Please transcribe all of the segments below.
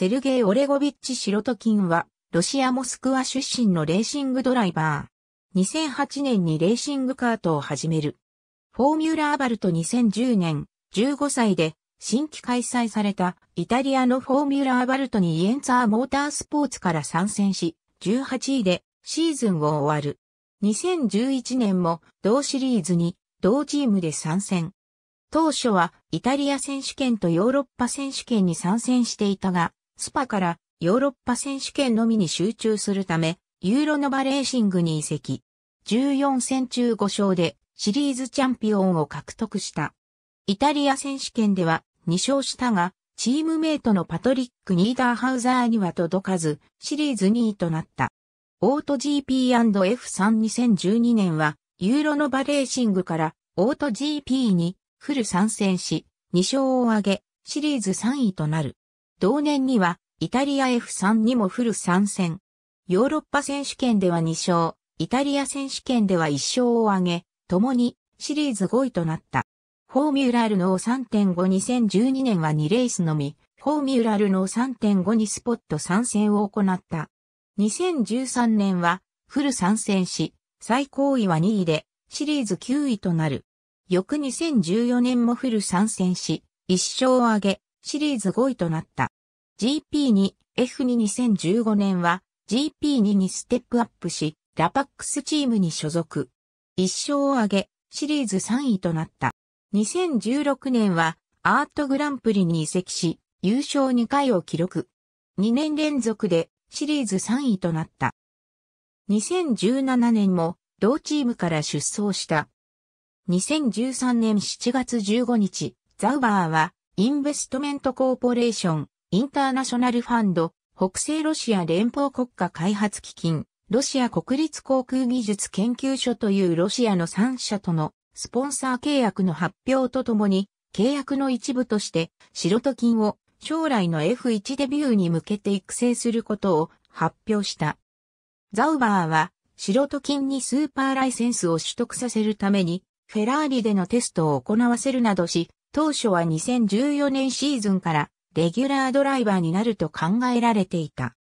セルゲイ・オレゴビッチ・シロトキンは、ロシア・モスクワ出身のレーシングドライバー。2008年にレーシングカートを始める。フォーミュラーバルト2010年、15歳で、新規開催されたイタリアのフォーミュラーバルトにイエンツァーモータースポーツから参戦し、18位でシーズンを終わる。2011年も同シリーズに同チームで参戦。当初はイタリア選手権とヨーロッパ選手権に参戦していたが、スパからヨーロッパ選手権のみに集中するため、ユーロノバレーシングに移籍。14戦中5勝でシリーズチャンピオンを獲得した。イタリア選手権では2勝したが、チームメイトのパトリック・ニーダーハウザーには届かず、シリーズ2位となった。オート GP&F32012 年は、ユーロノバレーシングからオート GP にフル参戦し、2勝を挙げ、シリーズ3位となる。同年には、イタリア F3 にもフル参戦。ヨーロッパ選手権では2勝、イタリア選手権では1勝を挙げ、共にシリーズ5位となった。フォーミュラルの3.52012年は2レースのみ、フォーミュラルの3.5にスポット参戦を行った。2013年はフル参戦し、最高位は2位で、シリーズ9位となる。翌2014年もフル参戦し、1勝を挙げ、シリーズ5位となった。GP2、F22015 年は GP2 にステップアップし、ラパックスチームに所属。一勝を挙げ、シリーズ3位となった。2016年はアートグランプリに移籍し、優勝2回を記録。2年連続でシリーズ3位となった。2017年も同チームから出走した。2013年7月15日、ザウバーはインベストメントコーポレーション、インターナショナルファンド、北西ロシア連邦国家開発基金、ロシア国立航空技術研究所というロシアの3社とのスポンサー契約の発表とともに、契約の一部として、白と金を将来の F1 デビューに向けて育成することを発表した。ザウバーは、白と金にスーパーライセンスを取得させるために、フェラーリでのテストを行わせるなどし、当初は2014年シーズンからレギュラードライバーになると考えられていた。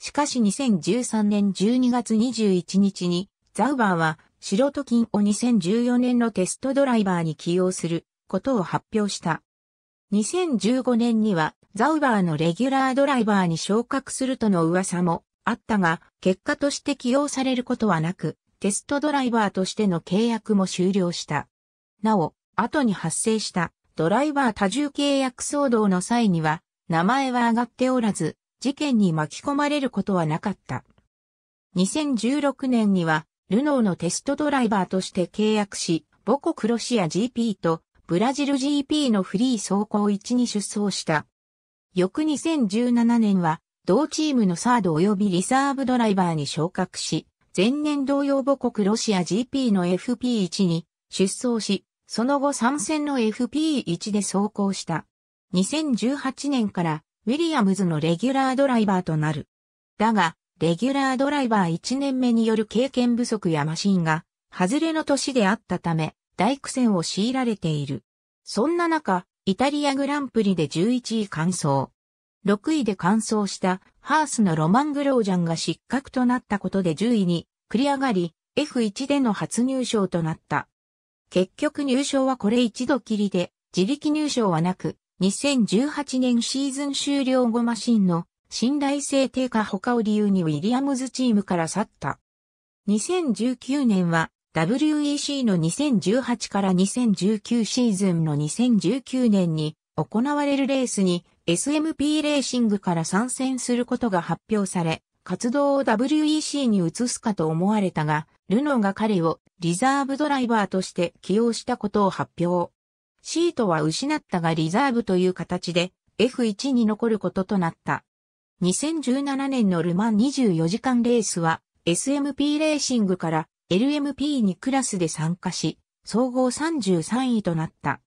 しかし2013年12月21日にザウバーは白と金を2014年のテストドライバーに起用することを発表した。2015年にはザウバーのレギュラードライバーに昇格するとの噂もあったが、結果として起用されることはなく、テストドライバーとしての契約も終了した。なお、後に発生したドライバー多重契約騒動の際には、名前は上がっておらず、事件に巻き込まれることはなかった。2016年には、ルノーのテストドライバーとして契約し、母国ロシア GP とブラジル GP のフリー走行1に出走した。翌2017年は、同チームのサード及びリザーブドライバーに昇格し、前年同様母国ロシア GP の FP1 に出走し、その後参戦の FP1 で走行した。2018年からウィリアムズのレギュラードライバーとなる。だが、レギュラードライバー1年目による経験不足やマシンが、外れの年であったため、大苦戦を強いられている。そんな中、イタリアグランプリで11位完走。6位で完走したハースのロマン・グロージャンが失格となったことで10位に繰り上がり、F1 での初入賞となった。結局入賞はこれ一度きりで、自力入賞はなく、2018年シーズン終了後マシンの信頼性低下他を理由にウィリアムズチームから去った。2019年は WEC の2018から2019シーズンの2019年に行われるレースに SMP レーシングから参戦することが発表され、活動を WEC に移すかと思われたが、ルノーが彼をリザーブドライバーとして起用したことを発表。シートは失ったがリザーブという形で F1 に残ることとなった。2017年のルマン24時間レースは SMP レーシングから LMP にクラスで参加し、総合33位となった。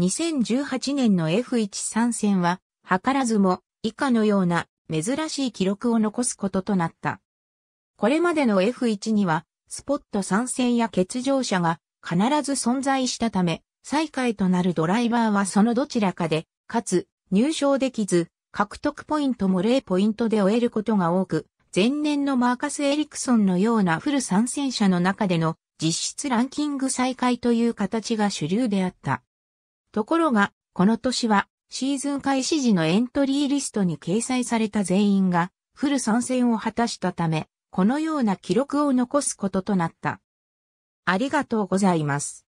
2018年の F1 参戦は、図らずも以下のような珍しい記録を残すこととなった。これまでの F1 にはスポット参戦や欠場者が必ず存在したため、最下位となるドライバーはそのどちらかで、かつ入賞できず、獲得ポイントも0ポイントで終えることが多く、前年のマーカス・エリクソンのようなフル参戦者の中での実質ランキング再開という形が主流であった。ところが、この年はシーズン開始時のエントリーリストに掲載された全員がフル参戦を果たしたため、このような記録を残すこととなった。ありがとうございます。